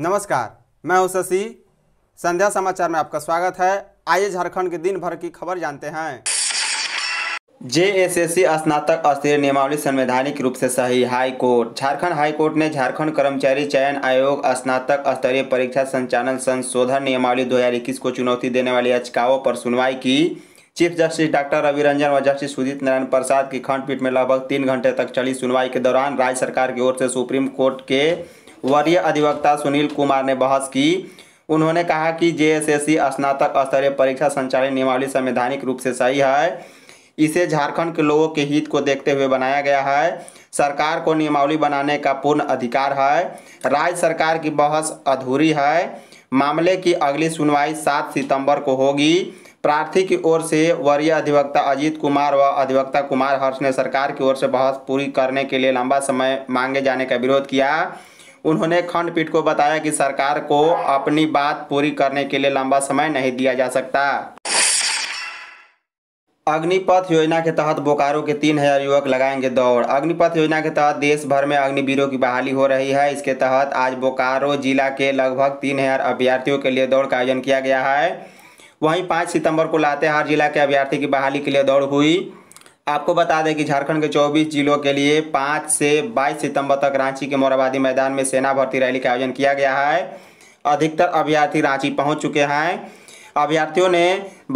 नमस्कार मैं हूं शशि संध्या समाचार में आपका स्वागत है आइए झारखंड के दिन भर की खबर जानते हैं जे एस एस सी स्नातक स्तरीय नियमावली संवैधानिक रूप से सही high court Jharkhand high court ने झारखंड कर्मचारी चयन आयोग स्नातक स्तरीय परीक्षा संचालन संशोधन नियमावली 2021 को चुनौती देने वाली याचिकाओं पर सुनवाई की chief justice doctor Ravi Ranjan व जस्टिस सुजीत नारायण प्रसाद की खंडपीठ में लगभग तीन घंटे तक चली सुनवाई के दौरान राज्य सरकार की ओर से सुप्रीम कोर्ट के वरीय अधिवक्ता सुनील कुमार ने बहस की उन्होंने कहा कि जे स्नातक स्तरीय परीक्षा संचालन नियमावली संवैधानिक रूप से सही है इसे झारखंड के लोगों के हित को देखते हुए बनाया गया है सरकार को नियमावली बनाने का पूर्ण अधिकार है राज्य सरकार की बहस अधूरी है मामले की अगली सुनवाई सात सितंबर को होगी प्रार्थी की ओर से वरीय अधिवक्ता अजीत कुमार व अधिवक्ता कुमार हर्ष ने सरकार की ओर से बहस पूरी करने के लिए लंबा समय मांगे जाने का विरोध किया उन्होंने खंडपीठ को बताया कि सरकार को अपनी बात पूरी करने के लिए लंबा समय नहीं दिया जा सकता अग्निपथ योजना के तहत बोकारो के तीन हजार युवक लगाएंगे दौड़ अग्निपथ योजना के तहत देश भर में अग्निवीरों की बहाली हो रही है इसके तहत आज बोकारो जिला के लगभग तीन हजार अभ्यर्थियों के लिए दौड़ का आयोजन किया गया है वहीं पाँच सितंबर को लातेहार जिला के अभ्यर्थी की बहाली के लिए दौड़ हुई आपको बता दें कि झारखंड के 24 जिलों के लिए 5 से 22 सितंबर तक रांची के मोराबादी मैदान में सेना भर्ती रैली का आयोजन किया गया है अधिकतर अभ्यर्थी रांची पहुंच चुके हैं अभ्यर्थियों ने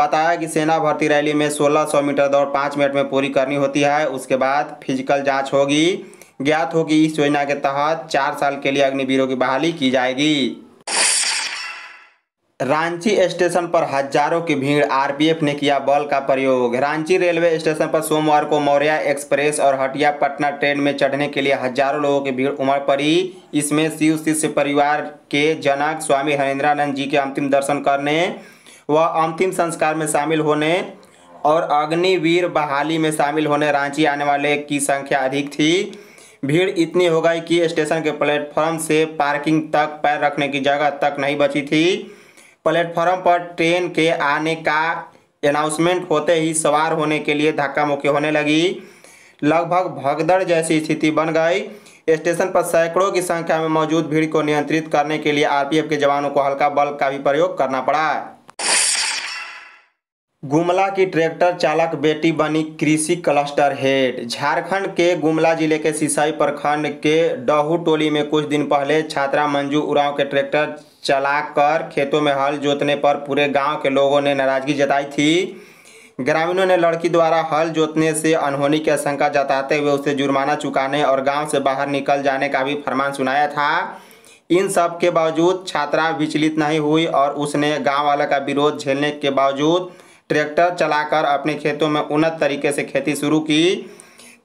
बताया कि सेना भर्ती रैली में 1600 मीटर दौड़ पाँच मिनट में पूरी करनी होती है उसके बाद फिजिकल जाँच होगी ज्ञात होगी इस योजना के तहत चार साल के लिए अग्निवीरों की बहाली की जाएगी रांची स्टेशन पर हजारों की भीड़ आरपीएफ ने किया बल का प्रयोग रांची रेलवे स्टेशन पर सोमवार को मौर्य एक्सप्रेस और हटिया पटना ट्रेन में चढ़ने के लिए हजारों लोगों की भीड़ उमड़ पड़ी इसमें शिव शिष्य परिवार के जनक स्वामी हरेंद्रानंद जी के अंतिम दर्शन करने व अंतिम संस्कार में शामिल होने और अग्निवीर बहाली में शामिल होने रांची आने वाले की संख्या अधिक थी भीड़ इतनी हो गई कि स्टेशन के प्लेटफॉर्म से पार्किंग तक पैर रखने की जगह तक नहीं बची थी प्लेटफॉर्म पर ट्रेन के आने का अनाउंसमेंट होते ही सवार होने के लिए धक्का मुक्की होने लगी लगभग भगदड़ जैसी स्थिति बन गई स्टेशन पर सैकड़ों की संख्या में मौजूद भीड़ को नियंत्रित करने के लिए आरपीएफ के जवानों को हल्का बल का भी प्रयोग करना पड़ा गुमला की ट्रैक्टर चालक बेटी बनी कृषि क्लस्टर हेड झारखंड के गुमला जिले के सिसाई प्रखंड के डहू टोली में कुछ दिन पहले छात्रा मंजू उरांव के ट्रैक्टर चलाकर खेतों में हल जोतने पर पूरे गांव के लोगों ने नाराजगी जताई थी ग्रामीणों ने लड़की द्वारा हल जोतने से अनहोनी की आशंका जताते हुए उसे जुर्माना चुकाने और गाँव से बाहर निकल जाने का भी फरमान सुनाया था इन सब के बावजूद छात्रा विचलित नहीं हुई और उसने गाँव वाले का विरोध झेलने के बावजूद ट्रैक्टर चलाकर अपने खेतों में उन्नत तरीके से खेती शुरू की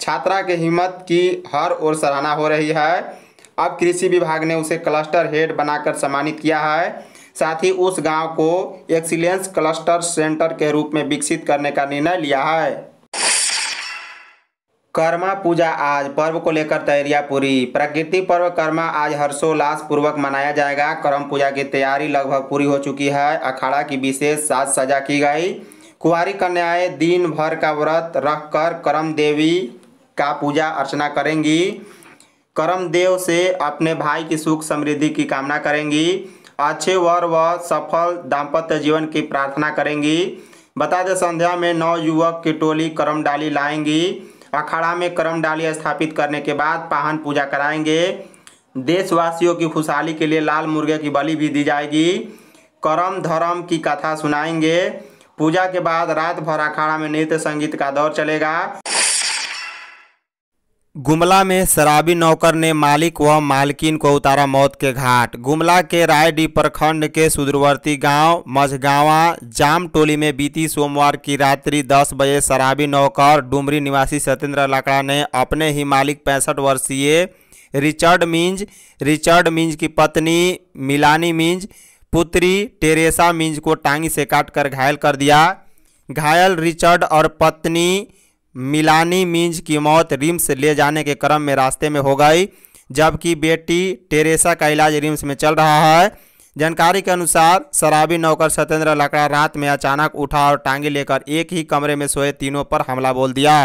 छात्रा के हिम्मत की हर ओर सराहना हो रही है अब कृषि विभाग ने उसे क्लस्टर हेड बनाकर सम्मानित किया है साथ ही उस गांव को एक्सीलेंस क्लस्टर सेंटर के रूप में विकसित करने का निर्णय लिया है कर्मा पूजा आज पर्व को लेकर तैयारियां पूरी प्रकृति पर्व कर्मा आज हर्षोल्लास पूर्वक मनाया जाएगा कर्म पूजा की तैयारी लगभग पूरी हो चुकी है अखाड़ा की विशेष साज सजा की गई कुंवारी कन्याएं दिन भर का व्रत रखकर करम देवी का पूजा अर्चना करेंगी करम देव से अपने भाई की सुख समृद्धि की कामना करेंगी अच्छे वर व सफल दाम्पत्य जीवन की प्रार्थना करेंगी बता दें संध्या में नौ युवक की टोली करम डाली लाएंगी अखाड़ा में करम डाली स्थापित करने के बाद पाहन पूजा कराएंगे देशवासियों की खुशहाली के लिए लाल मुर्गे की बलि भी दी जाएगी करम धर्म की कथा सुनाएंगे पूजा के बाद रात भर अखाड़ा में नृत्य संगीत का दौर चलेगा गुमला में शराबी नौकर ने मालिक व मालकिन को उतारा मौत के घाट गुमला के रायडी प्रखंड के सुदूरवर्ती गांव मझगावा जाम टोली में बीती सोमवार की रात्रि 10 बजे शराबी नौकर डुमरी निवासी सत्येंद्र लाकड़ा ने अपने ही मालिक पैंसठ वर्षीय रिचर्ड मिंज रिचर्ड मिंज की पत्नी मिलानी मिंज पुत्री टेरेसा मिंज को टांगी से काटकर घायल कर दिया घायल रिचर्ड और पत्नी मिलानी मिंज की मौत रिम्स ले जाने के क्रम में रास्ते में हो गई जबकि बेटी टेरेसा का इलाज रिम्स में चल रहा है जानकारी के अनुसार शराबी नौकर सत्येंद्र लकड़ा रात में अचानक उठा और टांगी लेकर एक ही कमरे में सोए तीनों पर हमला बोल दिया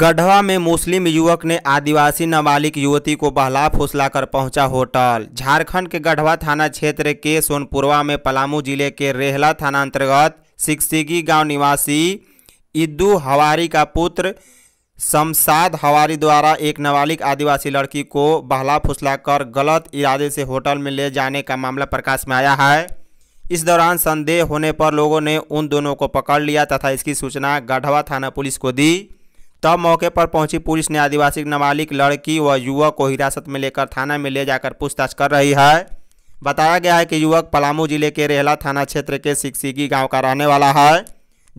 गढ़वा में मुस्लिम युवक ने आदिवासी नाबालिग युवती को बहला फुसला कर पहुंचा होटल झारखंड के गढ़वा थाना क्षेत्र के सोनपुरवा में पलामू जिले के रेहला थाना अंतर्गत सिकसिगी गांव निवासी इद्दू हवारी का पुत्र शमसाद हवारी द्वारा एक नाबालिग आदिवासी लड़की को बहला फुसला कर गलत इरादे से होटल में ले जाने का मामला प्रकाश में आया है इस दौरान संदेह होने पर लोगों ने उन दोनों को पकड़ लिया तथा इसकी सूचना गढ़वा थाना पुलिस को दी तब मौके पर पहुंची पुलिस ने आदिवासी नाबालिग लड़की व युवक को हिरासत में लेकर थाना में ले जाकर पूछताछ कर रही है बताया गया है कि युवक पलामू जिले के रेहला थाना क्षेत्र के सिकसिगी गांव का रहने वाला है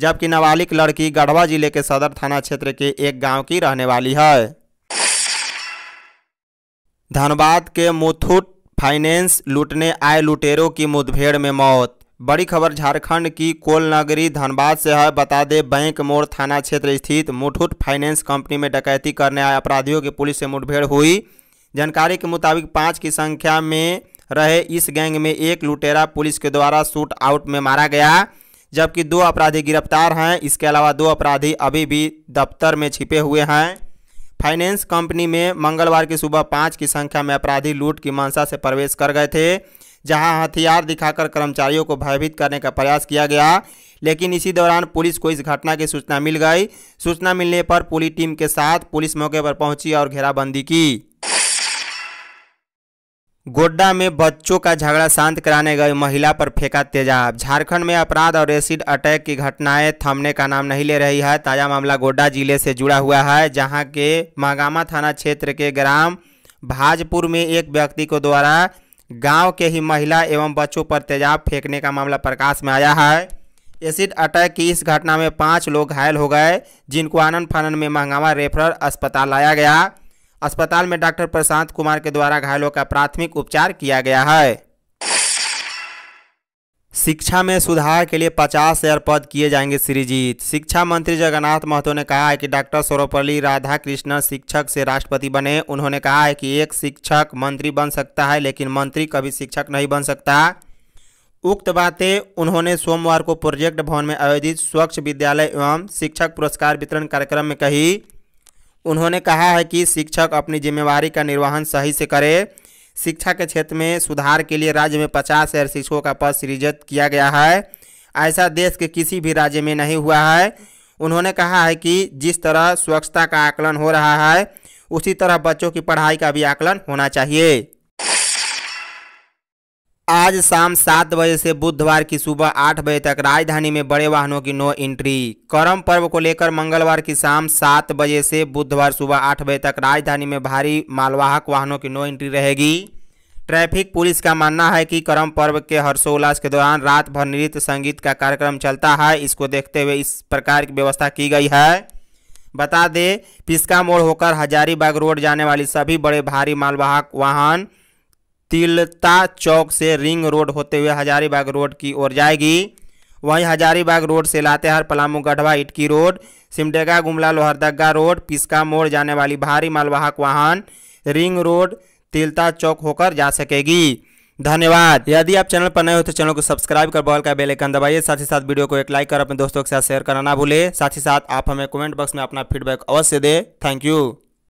जबकि नाबालिग लड़की गढ़वा जिले के सदर थाना क्षेत्र के एक गांव की रहने वाली है धनबाद के मुथुट फाइनेंस लूटने आए लुटेरों की मुठभेड़ में मौत बड़ी खबर झारखंड की कोल नगरी धनबाद से है बता दें बैंक मोड़ थाना क्षेत्र स्थित मुठुट फाइनेंस कंपनी में डकैती करने आए अपराधियों की पुलिस से मुठभेड़ हुई जानकारी के मुताबिक पाँच की संख्या में रहे इस गैंग में एक लुटेरा पुलिस के द्वारा शूट आउट में मारा गया जबकि दो अपराधी गिरफ्तार हैं इसके अलावा दो अपराधी अभी भी दफ्तर में छिपे हुए हैं फाइनेंस कंपनी में मंगलवार की सुबह पाँच की संख्या में अपराधी लूट की मंशा से प्रवेश कर गए थे जहां हथियार दिखाकर कर्मचारियों को भयभीत करने का प्रयास किया गया लेकिन इसी दौरान पुलिस को इस घटना की सूचना मिल गई सूचना मिलने पर पुलिस टीम के साथ पुलिस मौके पर पहुंची और घेराबंदी की गोड्डा में बच्चों का झगड़ा शांत कराने गई महिला पर फेंका तेजाब झारखंड में अपराध और एसिड अटैक की घटनाएं थमने का नाम नहीं ले रही है ताज़ा मामला गोड्डा जिले से जुड़ा हुआ है जहां के मागामा थाना क्षेत्र के ग्राम भाजपुर में एक व्यक्ति को द्वारा गांव के ही महिला एवं बच्चों पर तेजाब फेंकने का मामला प्रकाश में आया है एसिड अटैक की इस घटना में पाँच लोग घायल हो गए जिनको आनंद फानन में महंगावा रेफरल अस्पताल लाया गया अस्पताल में डॉक्टर प्रशांत कुमार के द्वारा घायलों का प्राथमिक उपचार किया गया है शिक्षा में सुधार के लिए पचास शेयर पद किए जाएंगे सृजित शिक्षा मंत्री जगन्नाथ महतो ने कहा है कि डॉक्टर सर्वपल्ली राधाकृष्णन शिक्षक से राष्ट्रपति बने उन्होंने कहा है कि एक शिक्षक मंत्री बन सकता है लेकिन मंत्री कभी शिक्षक नहीं बन सकता उक्त बातें उन्होंने सोमवार को प्रोजेक्ट भवन में आयोजित स्वच्छ विद्यालय एवं शिक्षक पुरस्कार वितरण कार्यक्रम में कही उन्होंने कहा है कि शिक्षक अपनी जिम्मेवारी का निर्वहन सही से करे शिक्षा के क्षेत्र में सुधार के लिए राज्य में पचास हजार शिक्षकों का पद सृजित किया गया है ऐसा देश के किसी भी राज्य में नहीं हुआ है उन्होंने कहा है कि जिस तरह स्वच्छता का आकलन हो रहा है उसी तरह बच्चों की पढ़ाई का भी आकलन होना चाहिए आज शाम सात बजे से बुधवार की सुबह आठ बजे तक राजधानी में बड़े वाहनों की नो एंट्री करम पर्व को लेकर मंगलवार की शाम सात बजे से बुधवार सुबह आठ बजे तक राजधानी में भारी मालवाहक वाहनों की नो एंट्री रहेगी ट्रैफिक पुलिस का मानना है कि करम पर्व के हर्षोल्लास के दौरान रात भर नृत्य संगीत का कार्यक्रम चलता है इसको देखते हुए इस प्रकार की व्यवस्था की गई है बता दें पिस्का मोड़ होकर हजारीबाग रोड जाने वाली सभी बड़े भारी मालवाहक वाहन तिलता चौक से रिंग रोड होते हुए हजारीबाग रोड की ओर जाएगी वहीं हजारीबाग रोड से लातेहार पलामू गढ़वा इटकी रोड सिमडेगा गुमला लोहरदगा रोड पिस्का मोड़ जाने वाली भारी मालवाहक वाहन रिंग रोड तिलता चौक होकर जा सकेगी धन्यवाद यदि आप चैनल पर नए हो तो चैनल को सब्सक्राइब कर बॉल का बेल आइकन दबाइए साथ ही साथ वीडियो को एक लाइक कर अपने दोस्तों के साथ शेयर करना ना भूले साथ ही साथ आप हमें कमेंट बॉक्स में अपना फीडबैक अवश्य दें थैंक यू